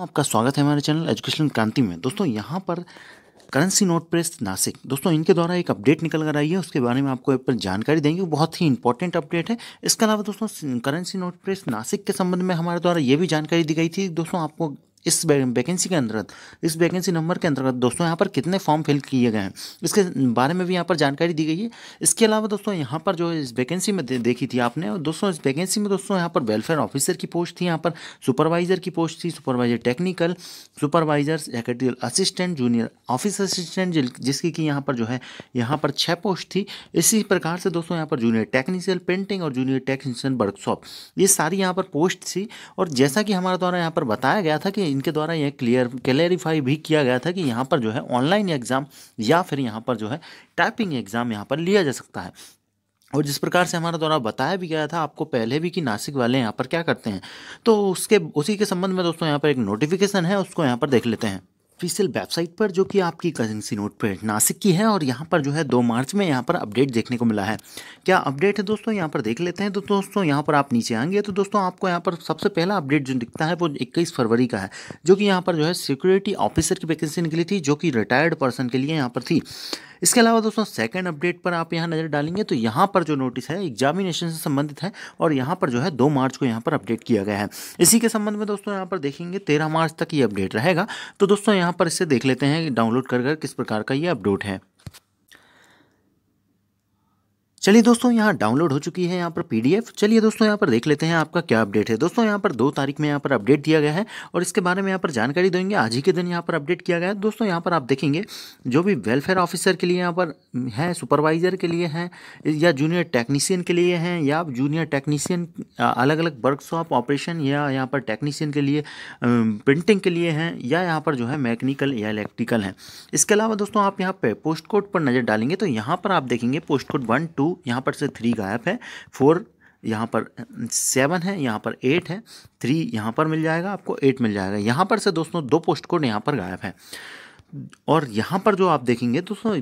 आपका स्वागत है हमारे चैनल एजुकेशन क्रांति में दोस्तों यहाँ पर करेंसी नोट प्रेस नासिक दोस्तों इनके द्वारा एक अपडेट निकल कर आई है उसके बारे में आपको एक पर जानकारी देंगे बहुत ही इंपॉर्टेंट अपडेट है इसके अलावा दोस्तों करेंसी नोट प्रेस नासिक के संबंध में हमारे द्वारा ये भी जानकारी दी गई थी दोस्तों आपको इस वैकेंसी के अंतर्गत इस वैकेंसी नंबर के अंतर्गत दोस्तों यहाँ पर कितने फॉर्म फिल किए गए हैं इसके बारे में भी यहाँ पर जानकारी दी गई है इसके अलावा दोस्तों यहाँ पर जो इस वैकेंसी में देखी थी आपने और दोस्तों इस वैकेंसी में दोस्तों यहाँ पर वेलफेयर ऑफिसर की पोस्ट थी यहाँ पर सुपरवाइजर की पोस्ट थी supervisor technical supervisor secretarial assistant junior office assistant जिसकी कि यहाँ पर जो है यहाँ पर छः पोस्ट थी इसी प्रकार से दोस्तों यहाँ पर जूनियर टेक्नीशियन पेंटिंग और जूनियर टेक्निशियन वर्कशॉप ये सारी यहाँ पर पोस्ट थी और जैसा कि हमारे द्वारा यहाँ पर बताया गया था कि इनके द्वारा यह क्लियर क्लैरिफाई भी किया गया था कि यहाँ पर जो है ऑनलाइन एग्ज़ाम या फिर यहाँ पर जो है टाइपिंग एग्ज़ाम यहाँ पर लिया जा सकता है और जिस प्रकार से हमारे द्वारा बताया भी गया था आपको पहले भी कि नासिक वाले यहाँ पर क्या करते हैं तो उसके उसी के संबंध में दोस्तों यहाँ पर एक नोटिफिकेशन है उसको यहाँ पर देख लेते हैं ऑफिशियल वेबसाइट पर जो कि आपकी करेंसी नोट पर नासिक की है और यहाँ पर जो है दो मार्च में यहाँ पर अपडेट देखने को मिला है क्या अपडेट है दोस्तों यहाँ पर देख लेते हैं तो दोस्तों यहाँ पर आप नीचे आएंगे तो दोस्तों आपको यहाँ पर सबसे पहला अपडेट जो दिखता है वो इक्कीस फरवरी का है जो कि यहाँ पर जो है सिक्योरिटी ऑफिसर की वैकेंसी निकली थी जो कि रिटायर्ड पर्सन के लिए यहाँ पर थी इसके अलावा दोस्तों सेकंड अपडेट पर आप यहाँ नज़र डालेंगे तो यहाँ पर जो नोटिस है एग्जामिनेशन से संबंधित है और यहाँ पर जो है दो मार्च को यहाँ पर अपडेट किया गया है इसी के संबंध में दोस्तों यहाँ पर देखेंगे तेरह मार्च तक ये अपडेट रहेगा तो दोस्तों यहाँ पर इसे देख लेते हैं डाउनलोड कर किस प्रकार का ये अपडेट है चलिए दोस्तों यहाँ डाउनलोड हो चुकी है यहाँ पर पीडीएफ चलिए दोस्तों यहाँ पर देख लेते हैं आपका क्या अपडेट है दोस्तों यहाँ पर दो तारीख में यहाँ पर अपडेट दिया गया है और इसके बारे में यहाँ पर जानकारी देंगे आज ही के दिन यहाँ पर अपडेट किया गया है दोस्तों यहाँ पर आप देखेंगे जो भी वेलफेयर ऑफिसर के लिए यहाँ पर हैं सुपरवाइजर के लिए हैं या जूनियर टेक्नीसियन के लिए हैं या जूनियर टेक्नीसियन अलग अलग वर्कशॉप ऑपरेशन या यहाँ पर टेक्नीसियन के लिए प्रिंटिंग के लिए हैं या यहाँ पर जो है मैकेनिकल या इलेक्ट्रिकल हैं इसके अलावा दोस्तों आप यहाँ पर पोस्ट कोड पर नज़र डालेंगे तो यहाँ पर आप देखेंगे post code one two two यहाँ पर से थ्री गायब है फोर यहाँ पर सेवन है यहाँ पर एट है थ्री यहाँ पर मिल जाएगा आपको एट मिल जाएगा यहाँ पर से दोस्तों दो पोस्ट कोड यहाँ पर गायब है और यहाँ पर जो आप देखेंगे दोस्तों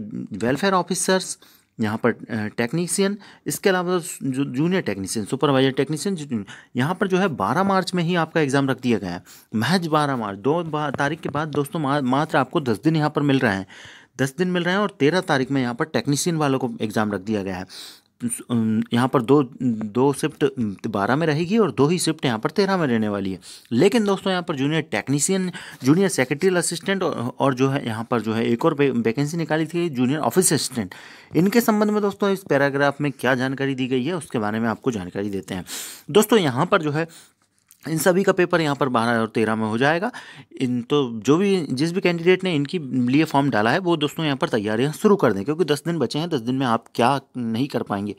वेलफेयर ऑफिसर्स यहाँ पर टेक्नीशियन इसके अलावा जो जूनियर टेक्नीशियन सुपरवाइजर टेक्नीशियन यहाँ पर जो है 12 मार्च में ही आपका एग्ज़ाम रख दिया गया है महज 12 मार्च दो तारीख के बाद दोस्तों मात्र आपको 10 दिन यहाँ पर मिल रहे हैं दस दिन मिल रहे हैं और तेरह तारीख में यहाँ पर टेक्नीशियन वालों को एग्ज़ाम रख दिया गया है यहाँ पर दो दो शिफ्ट बारह में रहेगी और दो ही शिफ्ट यहाँ पर तेरह में रहने वाली है लेकिन दोस्तों यहाँ पर junior technician junior secretarial assistant और, और जो है यहाँ पर जो है एक और वैकेंसी निकाली थी जूनियर ऑफिस असिस्टेंट इनके संबंध में दोस्तों इस पैराग्राफ में क्या जानकारी दी गई है उसके बारे में आपको जानकारी देते हैं दोस्तों यहाँ पर जो है इन सभी का पेपर यहाँ पर बारह और तेरह में हो जाएगा इन तो जो भी जिस भी कैंडिडेट ने इनकी लिए फॉर्म डाला है वो दोस्तों यहाँ पर तैयारियाँ शुरू कर दें क्योंकि दस दिन बचे हैं दस दिन में आप क्या नहीं कर पाएंगे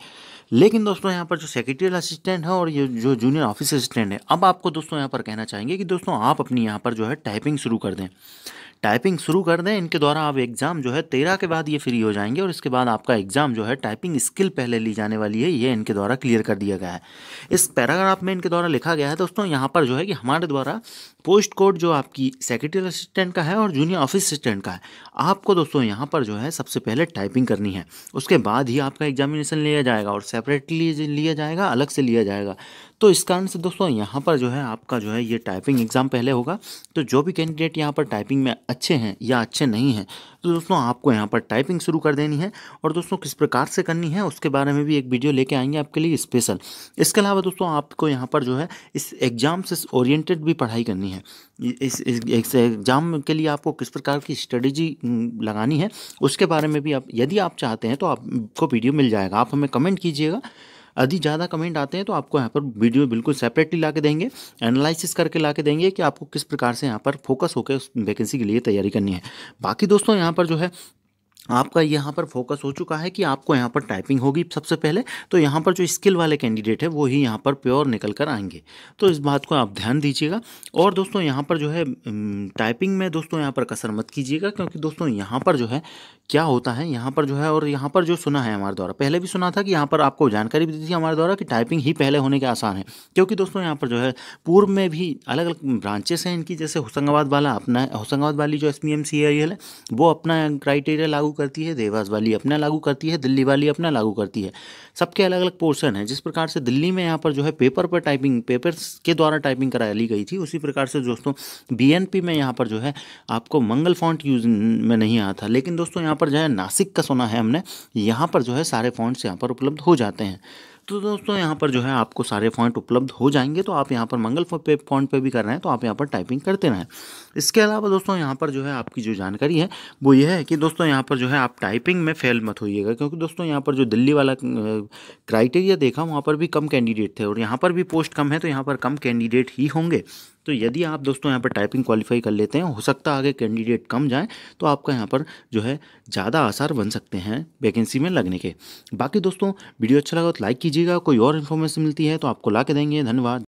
लेकिन दोस्तों यहाँ पर जो सेक्रेटरियल असिस्टेंट है और ये जो जूनियर ऑफिस असिस्टेंट है अब आपको दोस्तों यहाँ पर कहना चाहेंगे कि दोस्तों आप अपनी यहाँ पर जो है टाइपिंग शुरू कर दें टाइपिंग शुरू कर दें इनके द्वारा आप एग्ज़ाम जो है तेरह के बाद ये फ्री हो जाएंगे और इसके बाद आपका एग्ज़ाम जो है टाइपिंग स्किल पहले ली जाने वाली है ये इनके द्वारा क्लियर कर दिया गया है इस पैराग्राफ में इनके द्वारा लिखा गया है दोस्तों यहाँ पर जो है कि हमारे द्वारा पोस्ट कोड जो आपकी सेक्रेटरी असिस्टेंट का है और जूनियर ऑफिस असिस्टेंट का है आपको दोस्तों यहाँ पर जो है सबसे पहले टाइपिंग करनी है उसके बाद ही आपका एग्जामिनेशन लिया जाएगा और सेपरेटली लिया जाएगा अलग से लिया जाएगा तो इस कारण से दोस्तों यहाँ पर जो है आपका जो है ये टाइपिंग एग्ज़ाम पहले होगा तो जो भी कैंडिडेट यहाँ पर टाइपिंग में अच्छे हैं या अच्छे नहीं हैं तो दोस्तों आपको यहाँ पर टाइपिंग शुरू कर देनी है और दोस्तों किस प्रकार से करनी है उसके बारे में भी एक वीडियो लेके आएंगे आपके लिए स्पेशल इसके अलावा दोस्तों आपको यहाँ पर जो है इस एग्ज़ाम से ओरिएंटेड भी पढ़ाई करनी है इस एग्ज़ाम के लिए आपको किस प्रकार की स्ट्रेटेजी लगानी है उसके बारे में भी आप यदि आप चाहते हैं तो आपको वीडियो मिल जाएगा आप हमें कमेंट कीजिएगा यदि ज़्यादा कमेंट आते हैं तो आपको यहाँ पर वीडियो बिल्कुल सेपरेटली ला के देंगे एनालिसिस करके ला के देंगे कि आपको किस प्रकार से यहाँ पर फोकस होकर उस वैकेंसी के लिए तैयारी करनी है बाकी दोस्तों यहाँ पर जो है आपका यहाँ पर फोकस हो चुका है कि आपको यहाँ पर टाइपिंग होगी सबसे पहले तो यहाँ पर जो स्किल वाले कैंडिडेट है वो ही यहाँ पर प्योर निकल कर आएंगे तो इस बात को आप ध्यान दीजिएगा और दोस्तों यहाँ पर जो है टाइपिंग में दोस्तों यहाँ पर कसर मत कीजिएगा क्योंकि दोस्तों यहाँ पर जो है क्या होता है यहाँ पर जो है और यहाँ पर जो सुना है हमारे द्वारा पहले भी सुना था कि यहाँ पर आपको जानकारी भी दी थी हमारे द्वारा कि टाइपिंग ही पहले होने के आसान है क्योंकि दोस्तों यहाँ पर जो है पूर्व में भी अलग अलग ब्रांचेस हैं इनकी जैसे होशंगाबाद वाला अपना होशंगाबाद वाली जो S P M C I L है वो अपना क्राइटेरिया लागू लागू करती है देवास वाली अपना लागू करती है दिल्ली वाली अपना लागू करती है सबके अलग अलग पोर्शन है जिस प्रकार से दिल्ली में यहाँ पर जो है पेपर पर टाइपिंग पेपर के द्वारा टाइपिंग करा ली गई थी उसी प्रकार से दोस्तों बी में यहाँ पर जो है आपको मंगल फॉन्ट यूज में नहीं आया था लेकिन दोस्तों यहाँ पर जो है नासिक का सुना है हमने यहाँ पर जो है सारे फॉन्ट्स यहाँ पर उपलब्ध हो जाते हैं तो दोस्तों यहाँ पर जो है आपको सारे फॉन्ट उपलब्ध हो जाएंगे तो आप यहाँ पर मंगल पे फॉन्ट पे भी कर रहे हैं तो आप यहाँ पर टाइपिंग करते रहें इसके अलावा दोस्तों यहाँ पर जो है आपकी जो जानकारी है वो ये है कि दोस्तों यहाँ पर जो है आप टाइपिंग में फेल मत होइएगा क्योंकि दोस्तों यहाँ पर जो दिल्ली वाला क्राइटेरिया देखा वहाँ पर भी कम कैंडिडेट थे और यहाँ पर भी पोस्ट कम है तो यहाँ पर कम कैंडिडेट ही होंगे तो यदि आप दोस्तों यहाँ पर टाइपिंग क्वालिफाई कर लेते हैं हो सकता है आगे कैंडिडेट कम जाएँ तो आपका यहाँ पर जो है ज़्यादा आसार बन सकते हैं वैकेंसी में लगने के बाकी दोस्तों वीडियो अच्छा लगा तो लाइक कीजिएगा कोई और इन्फॉर्मेशन मिलती है तो आपको ला के देंगे धन्यवाद